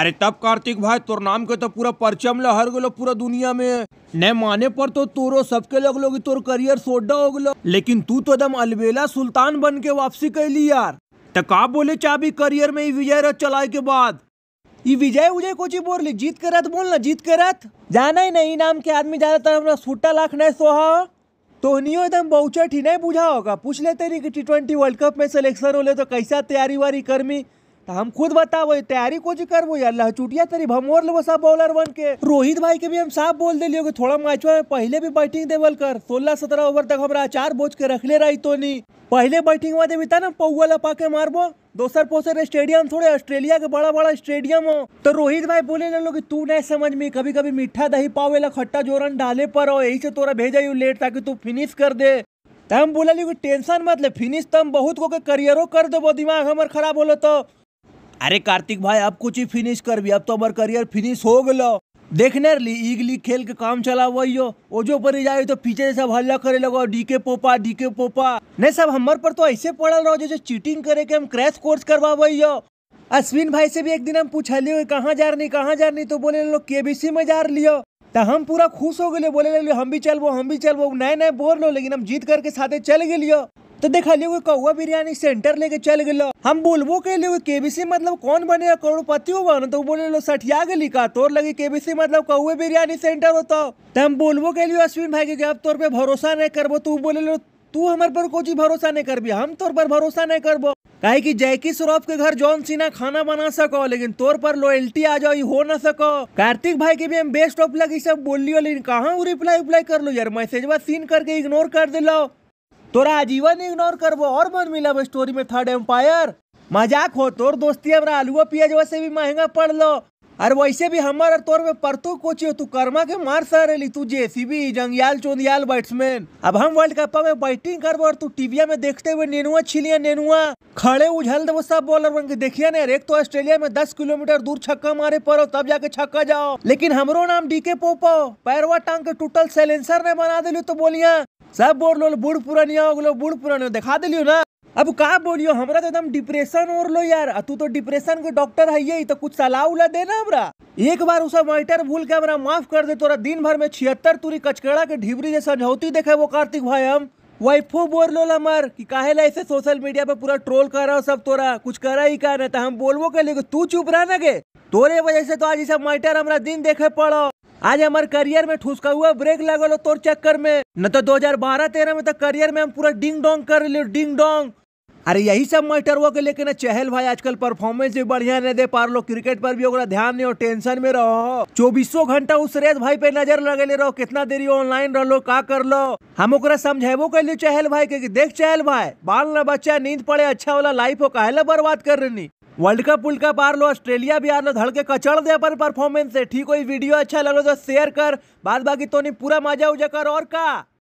अरे तब कार्तिक भाई तोर नाम के तो पूरा परचम लहर गलो पूरा दुनिया में न माने पर तो तोरो सबके लग लोग तोर करियर सोडा हो गलो लेकिन तू तो एकदम अलबेला सुल्तान बन के वापसी कैली यार तो का बोले चाबी करियर में विजय रथ चलाए के बाद ये विजय उजय कोची बोल ली जीत के रथ बोल ना जीत के रथ जाना ही नहीं नाम के आदमी ज्यादातर हमारा सूटा लाख न सोहा तो नहीं एकदम बहुचट ही नहीं बुझा होगा पूछ लेते नहीं कि टी ट्वेंटी वर्ल्ड कप में सिलेक्शन हो ले तो कैसा तैयारी वारी करमी तो हम खुद बताबो तैयारी को करबो अल्लाह चुटिया तरी भमोर लेबो सब बॉलर बन के रोहित भाई के भी हम साफ बोल दिलियो कि थोड़ा मैच में पहले भी बैटिंग देवल कर सोलह सत्रह ओवर तक हमारा चार बोझ के रखले रही तो नहीं पहले बैटिंग में देवी ना पौआ ला पाके मारबो दोसर पोसर स्टेडियम थोड़े ऑस्ट्रेलिया के बड़ा बड़ा स्टेडियम हो तो रोहित भाई बोले लो कि तू नहीं समझ में कभी कभी मीठा दही पावे ला खट्टा जोरन डाले पर हो यही से तोरा भेजा यू लेट ताकि तू फिनिश कर दे तो हम बोला टेंशन मत ले फिनिश तो हम बहुत को के कर देबो दिमाग हमारे खराब होलो तो अरे कार्तिक भाई अब कुछ ही फिनिश कर भी अब तो हमारे करियर फिनिश हो गलो देखने ली लीग खेल के काम चला वही हो वो जो पर जाए तो पीछे से सब हल्ला करे लगो डीके पोपा डीके पोपा नहीं सब हमार पर तो ऐसे पड़ल रहो जैसे चीटिंग करे के हम क्रैश कोर्स करवा वही हो अश्विन भाई से भी एक दिन हम पूछलियो रही कहाँ जा रही कहाँ जा रही तो बोले लोग केबीसी में जा लियो तो हम पूरा खुश हो गए बोले लो हम भी चलबो हम भी चलबो नए नए बोल लो लेकिन हम जीत करके साथे चल गए तो देखा लियो कौआ बिरयानी सेंटर लेके चल गए हम बोलबो के लिए केबीसी मतलब कौन बने करोड़पति हो बनो तो बोले लो सठिया गली का तोर लगे केबीसी मतलब कौए बिरयानी सेंटर होता तो हम बोलबो के लिए अश्विन भाई के अब तोर पे भरोसा नहीं करबो तू तो बोले लो तू हमारे पर कोई चीज भरोसा नहीं करबी हम तोर पर भरोसा नहीं करबो कहे की जैकी श्रॉफ के घर जॉन सिन्हा खाना बना सको लेकिन तोर पर लॉयल्टी आ जाओ ये हो ना सको कार्तिक भाई के भी हम बेस्ट ऑफ लगी सब बोल लियो लेकिन कहाँ रिप्लाई उप्लाई कर लो यार मैसेज मैसेजवा सीन करके इग्नोर कर दिलाओ तोरा आजीवन इग्नोर करबो और मन मिला स्टोरी में थर्ड एम्पायर मजाक हो तोर दोस्ती हमरा आलूओ पियाजवा से भी महंगा पड़ लो और वैसे भी हमार और तोर में परतो हो तू कर्मा के मार ली तू जेसीबी जंगयाल चोंदियाल बैट्समैन अब हम वर्ल्ड कप में बैटिंग करबो और तू टीविया में देखते हुए नेनुआ छिलिया नेनुआ खड़े उझल वो सब बॉलर बन के देखिया ने एक तो ऑस्ट्रेलिया में दस किलोमीटर दूर छक्का मारे पड़ो तब जाके छक्का जाओ लेकिन हमरो नाम डीके पोपो पैरवा टांग के टूटल सैलेंसर ने बना दिलू तो बोलिया सब बोल लो बूढ़ पुरानिया हो बूढ़ पुरानी दिखा दिलियो ना अब कहा बोलियो हमारा तो एकदम डिप्रेशन और लो यार तू तो डिप्रेशन के डॉक्टर है यही तो कुछ सलाह उला देना हमारा एक बार उसे मैटर भूल के हमारा माफ कर दे तोरा दिन भर में छिहत्तर तुरी कचकड़ा के ढिबरी जैसा झौती देखे वो कार्तिक भाई हम वाइफो बोल लो लमर कि काहे ला ऐसे सोशल मीडिया पे पूरा ट्रोल कर रहा हो सब तोरा कुछ कर ही कर रहे तो हम बोलबो के लिए तू चुप रहना ना के तोरे वजह से तो आज ऐसा मैटर हमारा दिन देखे पड़ो आज हमारे करियर में ठुसका हुआ ब्रेक लगा लो तोर चक्कर में न तो 2012-13 में तो करियर में हम पूरा डिंग डोंग कर लियो डिंग डोंग अरे यही सब मैटरवा के लेकिन चहल भाई आजकल परफॉर्मेंस भी बढ़िया नहीं दे पा लो क्रिकेट पर भी ओकरा ध्यान नहीं हो टेंशन में रहो चौबीसों घंटा उस रेत भाई पे नजर लगे रहो कितना देरी ऑनलाइन रह लो का कर लो हम ओकरा समझेबो कर लियो चहल भाई के देख चहल भाई बाल ना बच्चा नींद पड़े अच्छा वाला लाइफ हो कहला ला बर्बाद कर रही वर्ल्ड कप वर्ल्ड कप आर लो ऑस्ट्रेलिया भी आर लो धड़के कचड़ दे अपन परफॉर्मेंस से ठीक हो वीडियो अच्छा लगे तो शेयर कर बाद बाकी तो नहीं पूरा मजा उजा कर और का